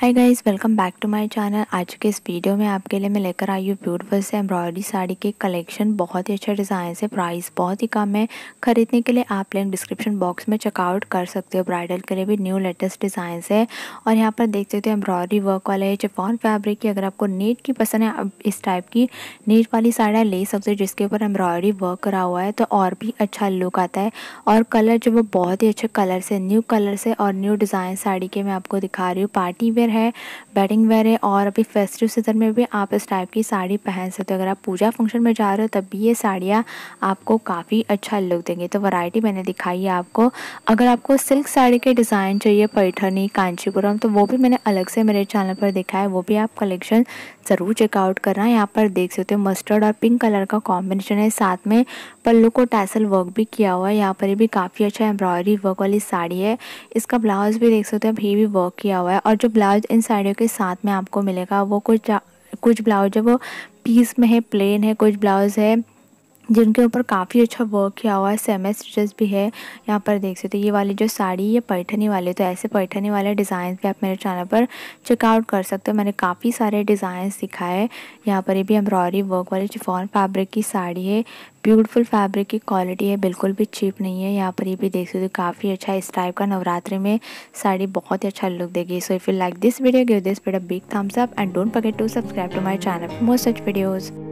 hi guys welcome back to my channel आज के इस वीडियो में आपके लिए मैं लेकर आई हूँ ब्यूटीफुल से एम्ब्रॉयडरी साड़ी के कलेक्शन बहुत ही अच्छा डिज़ाइन है प्राइस बहुत ही कम है ख़रीदने के लिए आप लिंक डिस्क्रिप्शन बॉक्स में चेकआउट कर सकते हो ब्राइडल के लिए भी न्यू लेटेस्ट डिज़ाइन है और यहाँ पर देख सकते हो एम्ब्रॉयडरी वर्क वाले है चिफॉन फैब्रिक की अगर आपको नीट की पसंद है आप इस टाइप की नेट वाली साड़ियाँ ले सकते हो जिसके ऊपर एम्ब्रॉयडरी वर्क करा हुआ है तो और भी अच्छा लुक आता है और कलर जो वो बहुत ही अच्छे कलर से न्यू कलर से और न्यू डिज़ाइन साड़ी के मैं आपको दिखा रही हूँ पार्टी वेयर वेयर है वेडिंग वेयर है और अभी फेस्टिव सीजन में भी आप इस टाइप की साड़ी पहन सकते हो अगर आप पूजा फंक्शन में जा रहे हो तब भी ये साड़ियाँ आपको काफ़ी अच्छा लुक देंगे तो वैरायटी मैंने दिखाई है आपको अगर आपको सिल्क साड़ी के डिज़ाइन चाहिए पैठनी कांचीपुरम तो वो भी मैंने अलग से मेरे चैनल पर देखा है वो भी आप कलेक्शन ज़रूर चेकआउट करना यहाँ पर देख सकते हो मस्टर्ड और पिंक कलर का कॉम्बिनेशन है साथ में पल्लू को टैसल वर्क भी किया हुआ है यहाँ पर भी काफ़ी अच्छा एम्ब्रॉयडरी वर्क वाली साड़ी है इसका ब्लाउज भी देख सकते हो हेवी वर्क किया हुआ है और जो ब्लाउज ब्लाउज इन साड़ियों के साथ में आपको मिलेगा वो कुछ कुछ ब्लाउज है वो पीस में है प्लेन है कुछ ब्लाउज़ है जिनके ऊपर काफ़ी अच्छा वर्क किया हुआ है सेमे स्टिचेस भी है यहाँ पर देख सकते हो ये वाली जो साड़ी ये पैठनी वाली तो ऐसे पैठनी वाले डिज़ाइन भी आप मेरे चैनल पर चेकआउट कर सकते हो मैंने काफ़ी सारे डिज़ाइंस दिखाए यहाँ पर ये भी एम्ब्रॉयडरी वर्क वाली चिफॉन फैब्रिक की साड़ी है ब्यूटीफुल फैब्रिक की क्वालिटी है बिल्कुल भी चीप नहीं है यहाँ पर ये भी देख सकते हो काफ़ी अच्छा इस टाइप का नवरात्रि में साड़ी बहुत ही अच्छा लुक देगी so if you like this video give this video big thumbs up and don't forget to subscribe to my channel more such videos